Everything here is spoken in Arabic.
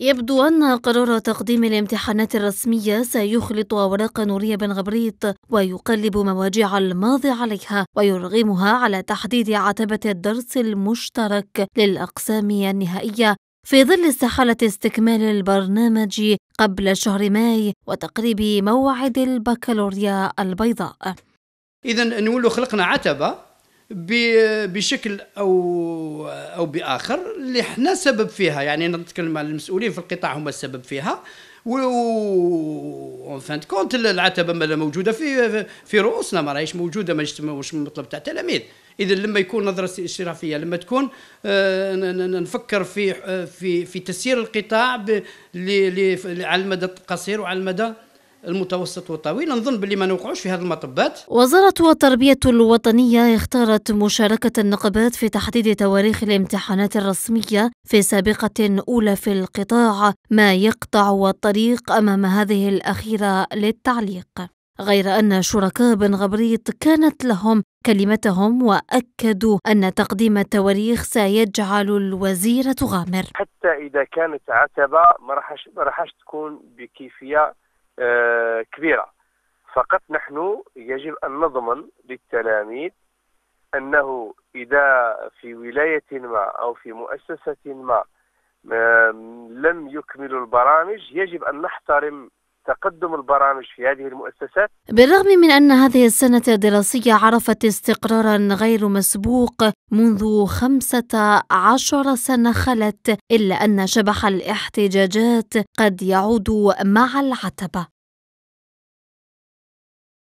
يبدو أن قرار تقديم الامتحانات الرسمية سيخلط أوراق نورية بن غبريط ويقلب مواجع الماضي عليها ويرغمها على تحديد عتبة الدرس المشترك للأقسام النهائية في ظل استحالة استكمال البرنامج قبل شهر ماي وتقريب موعد البكالوريا البيضاء إذا نولوا خلقنا عتبة بشكل او او باخر اللي حنا سبب فيها يعني نتكلم على المسؤولين في القطاع هما السبب فيها و اون فان كونت العتبه موجوده في في رؤوسنا ما راهيش موجوده مش مطلب تاع التلاميذ اذا لما يكون نظره اشرافيه لما تكون آه، نفكر في آه، في في تسيير القطاع على المدى القصير وعلى المدى المتوسط والطويل نظن باللي ما نوقعوش في هذه المطبات وزارة التربية الوطنية اختارت مشاركة النقابات في تحديد تواريخ الامتحانات الرسمية في سابقة أولى في القطاع ما يقطع الطريق أمام هذه الأخيرة للتعليق غير أن شركاء بن غبريط كانت لهم كلمتهم وأكدوا أن تقديم التواريخ سيجعل الوزير تغامر حتى إذا كانت عتبة ما راحش تكون بكيفية آه، كبيرة فقط نحن يجب أن نضمن للتلاميذ أنه إذا في ولاية ما أو في مؤسسة ما لم يكملوا البرامج يجب أن نحترم تقدم البرامج في هذه المؤسسات بالرغم من أن هذه السنة الدراسية عرفت استقرارا غير مسبوق منذ خمسة عشر سنة خلت إلا أن شبح الاحتجاجات قد يعود مع العتبة